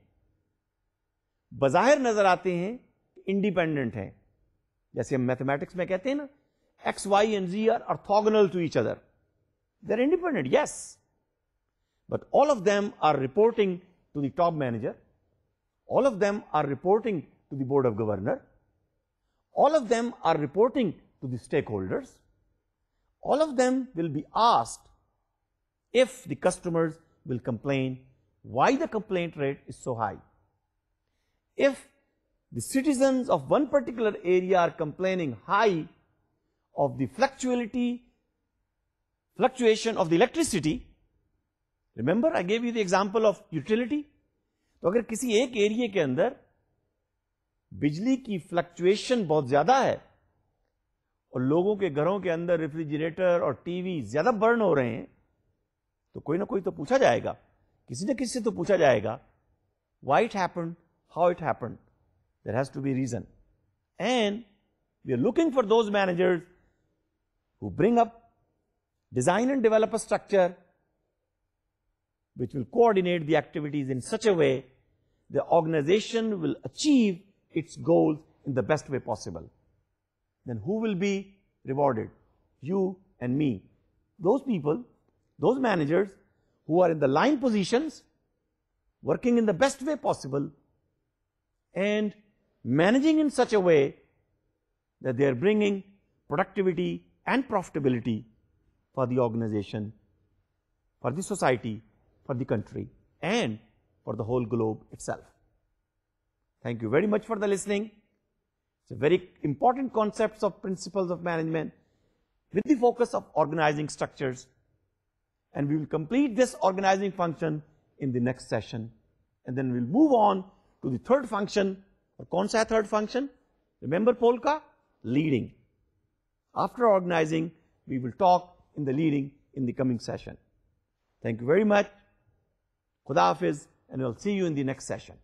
बज़ाहिर नजर आते हैं इंडिपेंडेंट है जैसे हम मैथमेटिक्स में कहते हैं ना X Y and Z are orthogonal to each other they are independent yes but all of them are reporting to the top manager All of them are reporting to the Board of Governor. All of them are reporting to the stakeholders. All of them will be asked if the customers will complain, why the complaint rate is so high. If the citizens of one particular area are complaining high of the fluctuality, fluctuation of the electricity, remember I gave you the example of utility, तो अगर किसी एक एरिए के अंदर बिजली की fluctuation बहुत ज्यादा है और लोगों के घरों के अंदर रेफ्रिजरेटर और टीवी ज्यादा बर्न हो रहे हैं तो कोई ना कोई तो पूछा जाएगा किसी ना किसी से तो पूछा जाएगा why it happen how it happen there has to be reason and we are looking for those managers who bring up design and develop a structure which will coordinate the activities in such a way the organization will achieve its goals in the best way possible. Then who will be rewarded? You and me. Those people, those managers who are in the line positions, working in the best way possible and managing in such a way that they are bringing productivity and profitability for the organization, for the society for the country and for the whole globe itself. Thank you very much for the listening. It's a very important concepts of principles of management with the focus of organizing structures. And we will complete this organizing function in the next session. And then we'll move on to the third function. Or kaun third function? Remember polka? Leading. After organizing, we will talk in the leading in the coming session. Thank you very much. Khuda Hafiz, and we'll see you in the next session.